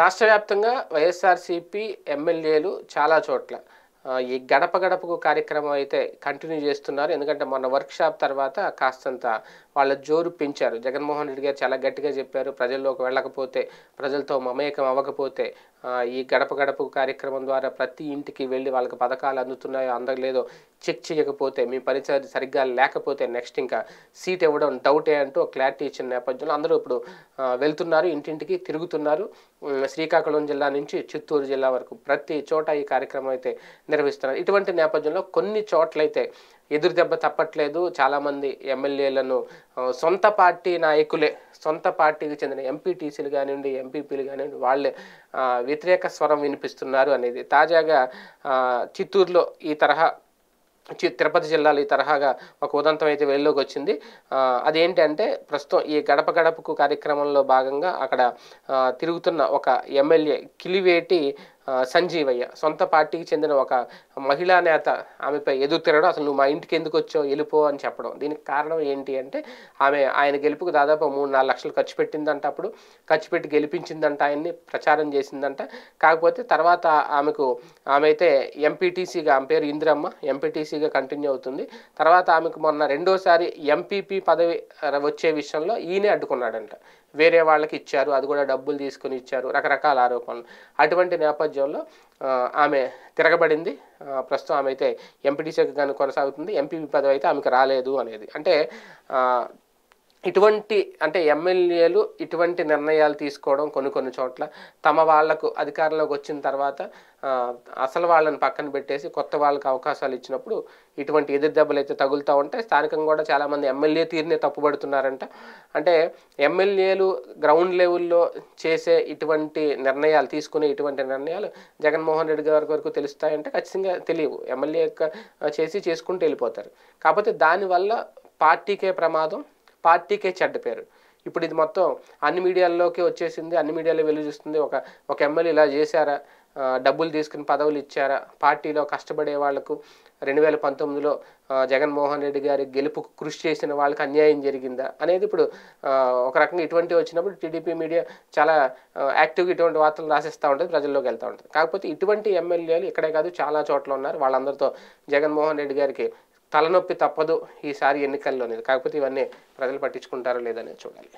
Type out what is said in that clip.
రాష్ట్ర వ్యాప్తంగా వైఎస్ఆర్సీపీ ఎమ్మెల్యేలు చాలా చోట్ల ఈ గడప గడపకు కార్యక్రమం అయితే కంటిన్యూ చేస్తున్నారు ఎందుకంటే మొన్న వర్క్షాప్ తర్వాత కాస్తంత వాళ్ళ జోరు పెంచారు జగన్మోహన్ రెడ్డి గారు చాలా గట్టిగా చెప్పారు ప్రజల్లోకి వెళ్ళకపోతే ప్రజలతో మమేకం అవ్వకపోతే ఈ గడప గడపకు కార్యక్రమం ద్వారా ప్రతి ఇంటికి వెళ్ళి వాళ్ళకి పథకాలు అందుతున్నాయో అందలేదో చెక్ చేయకపోతే మీ పరిచయం సరిగ్గా లేకపోతే నెక్స్ట్ ఇంకా సీట్ ఇవ్వడం డౌటే అంటూ క్లారిటీ ఇచ్చిన నేపథ్యంలో అందరూ ఇప్పుడు వెళ్తున్నారు ఇంటింటికి తిరుగుతున్నారు శ్రీకాకుళం జిల్లా నుంచి చిత్తూరు జిల్లా వరకు ప్రతి చోట ఈ కార్యక్రమం అయితే నిర్వహిస్తున్నారు ఇటువంటి నేపథ్యంలో కొన్ని చోట్లయితే ఎదురు దెబ్బ తప్పట్లేదు చాలామంది ఎమ్మెల్యేలను సొంత పార్టీ నాయకులే సొంత పార్టీకి చెందిన ఎంపీటీసీలు కానివ్వండి ఎంపీపీలు కానివ్వండి వాళ్ళే వ్యతిరేక స్వరం వినిపిస్తున్నారు అనేది తాజాగా చిత్తూరులో ఈ తరహా తిరుపతి జిల్లాలో ఈ తరహాగా ఒక ఉదంతం అయితే వెలుగులోకి వచ్చింది అదేంటంటే ప్రస్తుతం ఈ గడప గడపకు కార్యక్రమంలో భాగంగా అక్కడ తిరుగుతున్న ఒక ఎమ్మెల్యే కిలివేటి సంజీవయ్య సొంత పార్టీకి చెందిన ఒక మహిళా నేత ఆమెపై ఎదురు తిరగడం అసలు నువ్వు మా ఇంటికి ఎందుకు వచ్చావు వెళ్ళిపో అని చెప్పడం దీనికి కారణం ఏంటి అంటే ఆమె ఆయన గెలుపుకు దాదాపు మూడు నాలుగు లక్షలు ఖర్చు పెట్టిందంట అప్పుడు ఖర్చు పెట్టి గెలిపించిందంట ఆయన్ని ప్రచారం చేసిందంట కాకపోతే తర్వాత ఆమెకు ఆమె అయితే ఎంపీటీసీగా ఆమె పేరు ఇందిరమ్మ ఎంపీటీసీగా కంటిన్యూ అవుతుంది తర్వాత ఆమెకు మొన్న రెండోసారి ఎంపీపీ పదవి వచ్చే విషయంలో ఈయనే అడ్డుకున్నాడంట వేరే వాళ్ళకి ఇచ్చారు అది కూడా డబ్బులు తీసుకుని ఇచ్చారు రకరకాల ఆరోపణలు అటువంటి నేపథ్యం నేపథ్యంలో ఆమె తిరగబడింది ప్రస్తుతం ఆమె అయితే ఎంపీటీసీ కానీ కొనసాగుతుంది ఎంపీ పదవి అయితే ఆమెకు రాలేదు అనేది అంటే ఇటువంటి అంటే ఎమ్మెల్యేలు ఇటువంటి నిర్ణయాలు తీసుకోవడం కొన్ని కొన్ని చోట్ల తమ వాళ్లకు అధికారంలోకి వచ్చిన తర్వాత అసలు వాళ్ళని పక్కన పెట్టేసి కొత్త వాళ్ళకి అవకాశాలు ఇచ్చినప్పుడు ఇటువంటి ఎదురు దెబ్బలు అయితే తగులుతూ ఉంటాయి స్థానికంగా కూడా చాలామంది ఎమ్మెల్యే తీరునే తప్పుపడుతున్నారంట అంటే ఎమ్మెల్యేలు గ్రౌండ్ లెవెల్లో చేసే ఇటువంటి నిర్ణయాలు తీసుకునే ఇటువంటి నిర్ణయాలు జగన్మోహన్ రెడ్డి గారి వరకు తెలుస్తాయంటే ఖచ్చితంగా తెలియవు ఎమ్మెల్యే చేసి చేసుకుంటూ వెళ్ళిపోతారు కాకపోతే దానివల్ల పార్టీకే ప్రమాదం పార్టీకే చెడ్డ పేరు ఇప్పుడు ఇది మొత్తం అన్ని మీడియాల్లోకి వచ్చేసింది అన్ని మీడియాలో వెలుగు చూస్తుంది ఒక ఒక ఎమ్మెల్యే ఇలా చేశారా డబ్బులు తీసుకుని పదవులు ఇచ్చారా పార్టీలో కష్టపడే వాళ్లకు రెండు వేల పంతొమ్మిదిలో జగన్మోహన్ రెడ్డి గారి గెలుపు కృషి చేసిన వాళ్ళకి అన్యాయం జరిగిందా అనేది ఇప్పుడు ఒక రకంగా ఇటువంటి వచ్చినప్పుడు టీడీపీ మీడియా చాలా యాక్టివ్గా ఇటువంటి వార్తలు రాసిస్తూ ఉంటుంది ప్రజల్లోకి వెళ్తూ ఉంటుంది కాకపోతే ఇటువంటి ఎమ్మెల్యేలు ఇక్కడే కాదు చాలా చోట్ల ఉన్నారు వాళ్ళందరితో జగన్మోహన్ రెడ్డి గారికి తలనొప్పి తప్పదు ఈసారి ఎన్నికల్లోనేది కాకపోతే ఇవన్నీ ప్రజలు పట్టించుకుంటారో లేదనేది చూడాలి